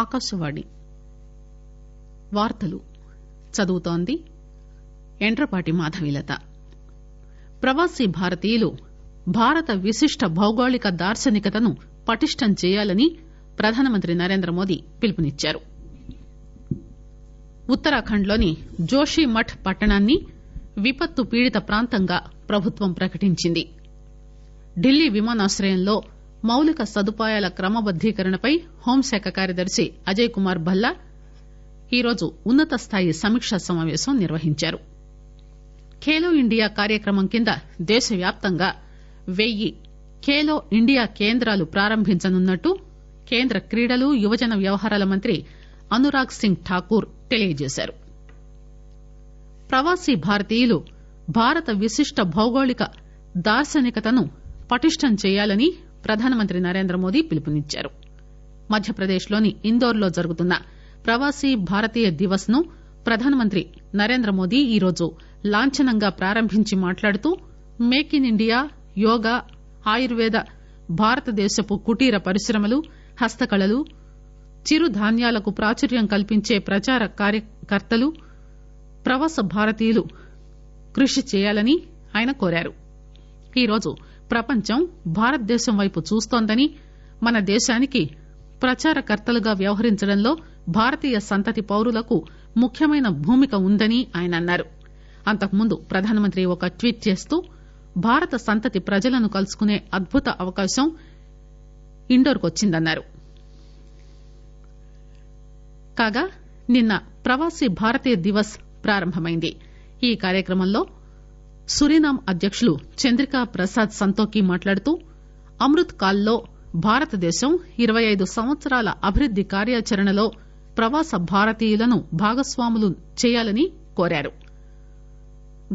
ఆకాశవాణి వార్తలు చదువుతోంది ఎండ్రపాటి మాధవిలత ప్రవాసీ భారతీయులు భారత విశిష్ట భౌగోళిక దార్శనికతను పటిష్టం చేయాలని ప్రధానమంత్రి నరేంద్ర మోదీ పిలుపునిచ్చారు ఉత్తరాఖండ్ లోని జోషిమఠ్ పట్టణాన్ని విపత్తు పీడిత ప్రాంతంగా ప్రభుత్వం ప్రకటించింది ఢిల్లీ విమానాశ్రయంలో మౌలిక సదుపాయాల క్రమబద్దీకరణపై హోంశాఖ కార్యదర్శి అజయ్ కుమార్ భల్లా ఈరోజు ఉన్నత స్థాయి సమీకా సమాపేశం నిర్వహించారు ఖేలో ఇండియా కార్యక్రమం కింద దేశవ్యాప్తంగా వెయ్యి ఖేలో ఇండియా కేంద్రాలు ప్రారంభించనున్నట్టు కేంద్ర క్రీడలు యువజన వ్యవహారాల మంత్రి అనురాగ్ సింగ్ ఠాకూర్ తెలియజేశారు ప్రవాసీ భారతీయులు భారత విశిష్ట భౌగోళిక దార్శనికతను పటిష్టం చేయాలని ప్రధానమంత్రి నరేంద్రమోదీ పిలుపునిచ్చారు మధ్యప్రదేశ్ లోని ఇందోర్ లో జరుగుతున్న ప్రవాసీ భారతీయ దివస్ ను ప్రధానమంత్రి నరేంద్రమోదీ ఈరోజు లాంఛనంగా ప్రారంభించి మాట్లాడుతూ make in India yoga Ayurveda భారతదేశపు కుటీర పరిశ్రమలు హస్తకళలు చిరుధాన్యాలకు ప్రాచుర్యం కల్పించే ప్రచార కార్యకర్తలు ప్రవాస భారతీయులు కృషి చేయాలని ఆయన కోరారు ఈరోజు ప్రపంచం భారతదేశం వైపు చూస్తోందని మన దేశానికి ప్రచారకర్తలుగా వ్యవహరించడంలో భారతీయ సంతతి పౌరులకు ముఖ్యమైన భూమిక ఉందని ఆయన అన్నారు అంతకుముందు ప్రధానమంత్రి ఒక ట్వీట్ చేస్తూ భారత సంతతి ప్రజలను కలుసుకునే అద్భుత అవకాశం ఇండోర్కు వచ్చిందన్నారు కాగా నిన్న ప్రవాసీ భారతీయ దివస్ ప్రారంభమైంది ఈ కార్యక్రమంలో సురీనామ్ అధ్యకులు చంద్రికా ప్రసాద్ సంతోకి మాట్లాడుతూ అమృత్ కాల్ లో భారతదేశం ఇరవై ఐదు సంవత్సరాల అభివృద్ది కార్యాచరణలో ప్రవాస భారతీయులను భాగస్వాములు చేయాలని కోరారు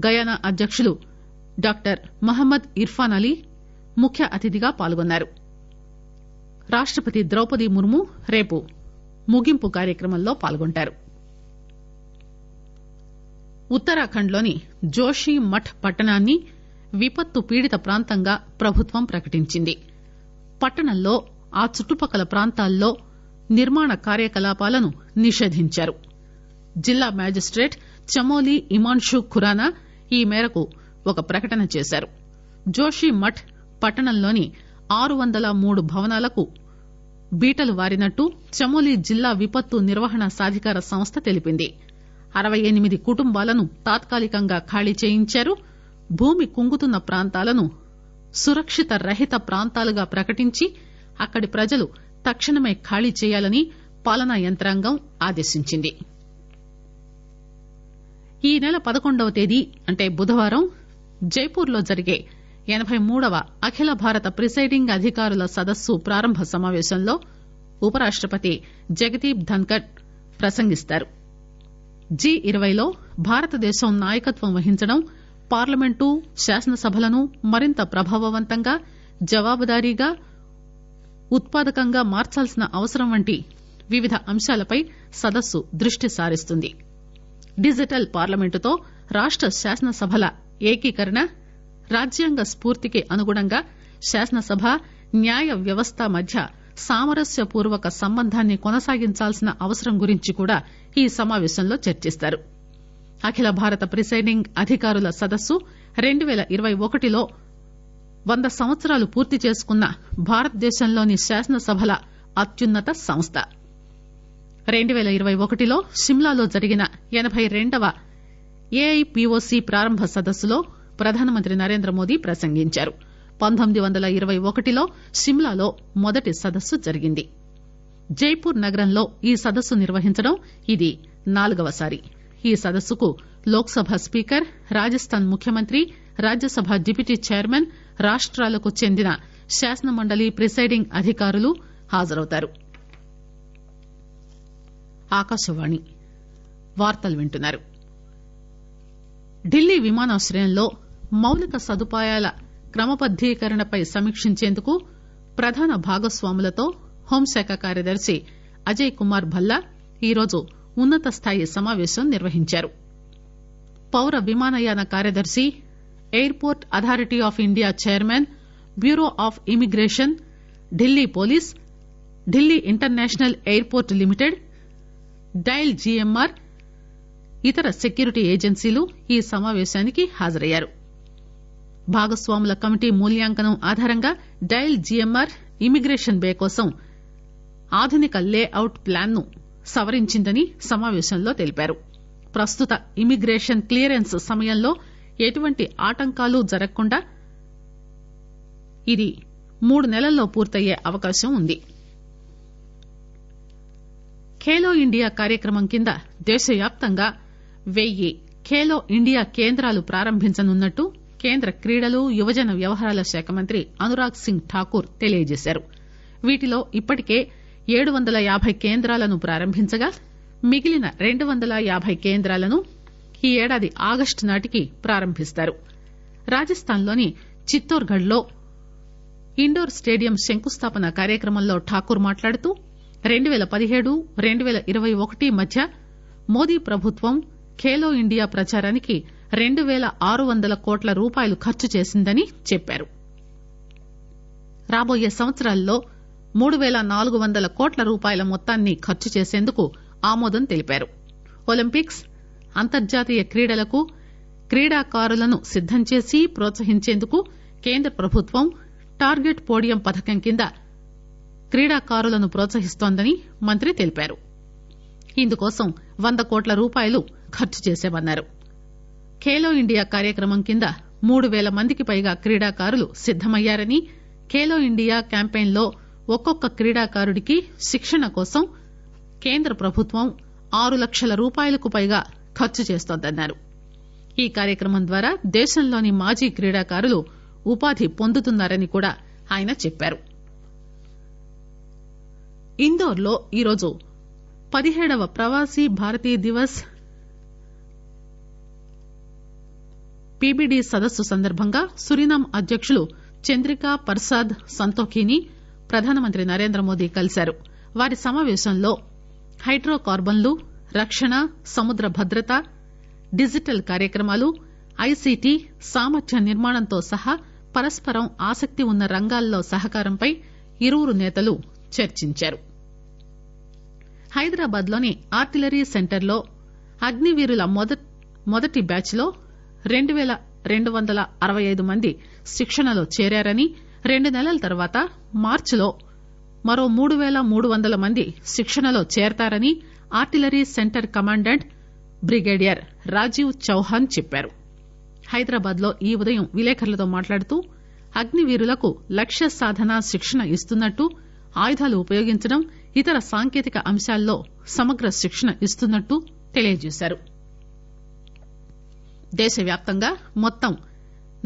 గయానా అధ్యకులు డాక్టర్ మహమ్మద్ ఇర్ఫాన్ అలీ ముఖ్య అతిథిగా పాల్గొన్నారు రాష్టపతి ద్రౌపది ముర్ము రేపు ముగింపు కార్యక్రమంలో పాల్గొంటారు ఉత్తరాఖండ్ లోని మఠ్ పట్టణాన్ని విపత్తు పీడిత ప్రాంతంగా ప్రభుత్వం ప్రకటించింది పట్టణంలో ఆ చుట్టుపక్కల ప్రాంతాల్లో నిర్మాణ కార్యకలాపాలను నిషేధించారు జిల్లా మ్యాజిస్టేట్ చమోలి ఇమాన్షు ఖురానా ఈ మేరకు ఒక ప్రకటన చేశారు జోషి మఠ్ పట్టణంలోని ఆరు వందల మూడు భవనాలకు బీటలు వారినట్టు చమోలి జిల్లా విపత్తు నిర్వహణ సాధికార సంస్థ తెలిపింది అరవై ఎనిమిది కుటుంబాలను తాత్కాలికంగా ఖాళీ చేయించారు భూమి కుంగుతున్న ప్రాంతాలను సురక్షిత రహిత ప్రాంతాలుగా ప్రకటించి అక్కడి ప్రజలు తక్షణమే ఖాళీ చేయాలని పాలనా యంత్రాంగం ఆదేశించింది ఈ నెల పదకొండవ తేదీ అంటే బుధవారం జైపూర్లో జరిగే ఎనబై మూడవ అఖిల భారత ప్రిసైడింగ్ అధికారుల సదస్సు ప్రారంభ సమావేశంలో ఉపరాష్టపతి జగదీప్ ధన్కర్ ప్రసంగిస్తారు జి ఇరవైలో భారతదేశం నాయకత్వం వహించడం పార్లమెంటు శాసనసభలను మరింత ప్రభావవంతంగా జవాబుదారీగా ఉత్పాదకంగా మార్చాల్సిన అవసరం వంటి వివిధ అంశాలపై సదస్సు దృష్టి సారిస్తుంది డిజిటల్ పార్లమెంటుతో రాష్ట శాసనసభల ఏకీకరణ రాజ్యాంగ స్పూర్తికి అనుగుణంగా శాసనసభ న్యాయ వ్యవస్థ మధ్య సామరస్య పూర్వక సంబంధాన్ని కొనసాగించాల్సిన అవసరం గురించి కూడా ఈ సమాపేశంలో చర్చిస్తారు అఖిల భారత ప్రిసైడింగ్ అధికారుల సదస్సు రెండు పేల ఇరవై ఒకటిలో వంద సంవత్సరాలు పూర్తి చేసుకున్న భారతదేశంలోని శాసనసభల అత్యున్నత సంస్థ రెండు పేల ఇరవై ఒకటిలో సిమ్లాలో జరిగిన ఎనబై రెండవ ఏఐపీఓసీ ప్రారంభ సదస్సులో ప్రధానమంత్రి నరేంద్ర మోదీ ప్రసంగించారు పంతొమ్మిది వందల ఇరవై ఒకటిలో సిమ్లాలో మొదటి సదస్సు జరిగింది జైపూర్ నగరంలో ఈ సదస్సు నిర్వహించడం ఇది నాలుగవసారి ఈ సదస్సుకు లోక్ సభ స్పీకర్ రాజస్థాన్ ముఖ్యమంత్రి రాజ్యసభ డిప్యూటీ చైర్మన్ రాష్టాలకు చెందిన శాసనమండలి ప్రిసైడింగ్ అధికారులు హాజరవుతారు ఢిల్లీ విమానాశ్రయంలో మౌలిక సదుపాయాల క్రమబద్దీకరణపై సమీక్షించేందుకు ప్రధాన భాగస్వాములతో హోంశాఖ కార్యదర్శి అజయ్ కుమార్ భల్లా ఈరోజు ఉన్నత స్థాయి సమావేశం నిర్వహించారు పౌర విమానయాన కార్యదర్శి airport authority of India chairman bureau of immigration Delhi police Delhi international airport limited DIAL GMR ఇతర సెక్యూరిటీ ఏజెన్సీలు ఈ సమావేశానికి హాజరయ్యారు భాగస్వాముల కమిటీ మూల్యాంకనం ఆధారంగా డైల్ జిఎంఆర్ ఇమిగ్రేషన్ బే కోసం ఆధునిక లేఅవుట్ ప్లాన్ ను సవరించిందని సమాపేశంలో తెలిపారు ప్రస్తుత ఇమిగ్రేషన్ క్లియరెన్స్ సమయంలో ఎటువంటి ఆటంకాలు జరగకుండా ఇది మూడు నెలల్లో పూర్తయ్యే అవకాశం ఉంది ఖేలో ఇండియా కార్యక్రమం కింద దేశవ్యాప్తంగా వెయ్యి ఖేలో ఇండియా కేంద్రాలు ప్రారంభించనున్నట్లు కేంద్ర క్రీడలు యువజన వ్యవహారాల శాఖ మంత్రి అనురాగ్ సింగ్ ఠాకూర్ తెలియజేశారు వీటిలో ఇప్పటికే ఏడు వందల యాబై కేంద్రాలను ప్రారంభించగా మిగిలిన రెండు వందల యాబై కేంద్రాలను ఈ ఏడాది ఆగస్టు నాటికి ప్రారంభిస్తారు రాజస్థాన్ లోని చిత్తోర్ లో ఇండోర్ స్టేడియం శంకుస్థాపన కార్యక్రమంలో ఠాకూర్ మాట్లాడుతూ రెండు పేల పదిహేడు రెండు పేల ఇరవై ఒకటి మధ్య మోదీ ప్రభుత్వం ఖేలో ఇండియా ప్రచారానికి రెండు పేల ఆరు వందల కోట్ల రూపాయలు ఖర్చు చేసిందని చెప్పారు రాబోయే సంవత్సరాల్లో మూడు పేల నాలుగు వందల కోట్ల రూపాయల మొత్తాన్ని ఖర్చు చేసేందుకు ఆమోదం తెలిపారు ఒలింపిక్స్ అంతర్జాతీయ క్రీడలకు క్రీడాకారులను సిద్దం చేసి ప్రోత్సహించేందుకు కేంద్ర ప్రభుత్వం టార్గెట్ పోడియం పథకం కింద క్రీడాకారులను ప్రోత్సహిస్తోందని మంత్రి తెలిపారు ఇందుకోసం వంద కోట్ల రూపాయలు ఖర్చు చేశామన్నారు ఖేలో ఇండియా కార్యక్రమం కింద మూడు పేల మందికి పైగా క్రీడాకారులు సిద్దమయ్యారని ఖేలో ఇండియా క్యాంపెయిన్ లో ఒక్కొక్క క్రీడాకారుడికి శిక్షణ కోసం కేంద్ర ప్రభుత్వం ఆరు లక్షల రూపాయలకు పైగా ఖర్చు చేస్తోందన్నారు ఈ కార్యక్రమం ద్వారా దేశంలోని మాజీ క్రీడాకారులు ఉపాధి పొందుతున్నారని కూడా ఆయన చెప్పారు ఇందోర్లో ఈరోజు పదిహేడవ ప్రవాసీ భారతీయ దివస్ పిబిడి సదస్సు సందర్బంగా సురినామ్ అధ్యకులు చంద్రికా పర్సాద్ సంతోఖీని ప్రధానమంత్రి నరేంద్రమోదీ కలిశారు వారి సమాపేశంలో హైడ్రో కార్బన్లు రక్షణ సముద్ర భద్రత డిజిటల్ కార్యక్రమాలు ఐసీటీ సామర్థ్య నిర్మాణంతో సహా పరస్పరం ఆసక్తి ఉన్న రంగాల్లో సహకారంపై ఇరువురు నేతలు చర్చించారు హైదరాబాద్లోని ఆర్టిలరీ సెంటర్లో అగ్నివీరుల మొదటి బ్యాచ్లో రెండు పేల రెండు వందల అరవై ఐదు మంది శిక్షణలో చేరారని రెండు నెలల తర్వాత మార్చిలో మరో మూడు పేల మూడు వందల మంది శిక్షణలో చేరతారని artillery centre commandant brigadier Rajiv Chauhan చెప్పారు హైదరాబాద్ లో ఈ ఉదయం విలేకరులతో మాట్లాడుతూ అగ్నివీరులకు లక్ష్య సాధన శిక్షణ ఇస్తున్నట్టు ఆయుధాలు ఉపయోగించడం ఇతర సాంకేతిక అంశాల్లో సమగ్ర శిక్షణ ఇస్తున్నట్టు తెలియజేశారు దేశవ్యాప్తంగా మొత్తం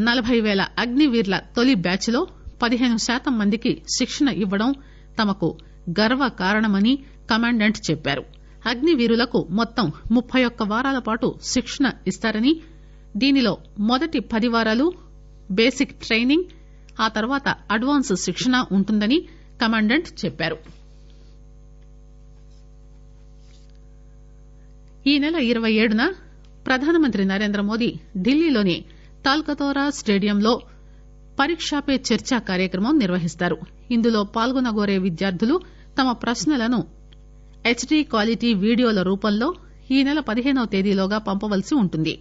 నలబై పేల అగ్నివీర్ల తొలి బ్యాచ్ లో పదిహేను శాతం మందికి శిక్షణ ఇవ్వడం తమకు గర్వకారణమని కమాండెంట్ చెప్పారు అగ్నివీరులకు మొత్తం ముప్పై ఒక్క వారాల పాటు శిక్షణ ఇస్తారని దీనిలో మొదటి పది వారాలు బేసిక్ ట్రైనింగ్ ఆ తర్వాత అడ్వాన్స్ శిక్షణ ఉంటుందని కమాండెంట్ చెప్పారు ఈ నెల ఇరవై ఏడున ప్రధానమంత్రి నరేంద్ర మోదీ ఢిల్లీలోని తాల్కతోరా స్టేడియంలో పరీకా పే చర్చా కార్యక్రమం నిర్వహిస్తారు ఇందులో పాల్గొనగోరే విద్యార్థులు తమ ప్రశ్నలను హెచ్డీ క్వాలిటీ వీడియోల రూపంలో ఈ నెల పదిహేనవ తేదీలోగా పంపవలసి ఉంటుంది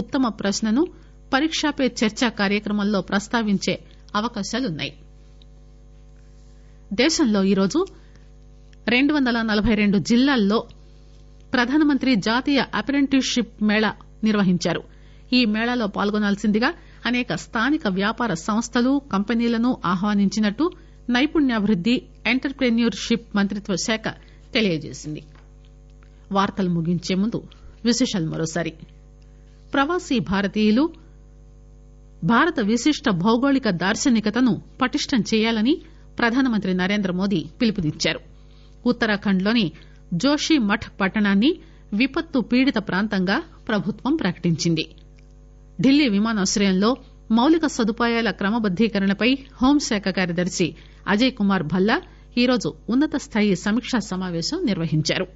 ఉత్తమ ప్రశ్నను పరీకా పే చర్చా కార్యక్రమంలో ప్రస్తావించే అవకాశాలున్నాయి దేశంలో ఈరోజు రెండు వందల నలబై రెండు జిల్లాల్లో ప్రధానమంత్రి జాతీయ అప్రెంటిస్షిప్ మేళా నిర్వహించారు ఈ మేళాలో పాల్గొనాల్సిందిగా అసేక స్థానిక వ్యాపార సంస్థలు కంపెనీలను ఆహ్వానించినట్టు నైపుణ్యాభివృద్ది ఎంటర్ప్రెన్యూర్షిప్ షిప్ మంత్రిత్వ శాఖ తెలియజేసింది ప్రవాసీ భారతీయులు భారత విశిష్ట భౌగోళిక దార్శనికతను పటిష్టం చేయాలని ప్రధానమంత్రి మోదీ పిలుపునిచ్చారు ఉత్తరాఖండ్ లోని జోషిమఠ్ పట్టణాన్ని విపత్తు పీడిత ప్రాంతంగా ప్రభుత్వం ప్రకటించింది ఢిల్లీ విమానాశ్రయంలో మౌలిక సదుపాయాల క్రమబద్దీకరణపై హోంశాఖ కార్యదర్శి అజయ్ కుమార్ భల్లా ఈరోజు ఉన్నత స్థాయి సమీకా సమాపేశం నిర్వహించారు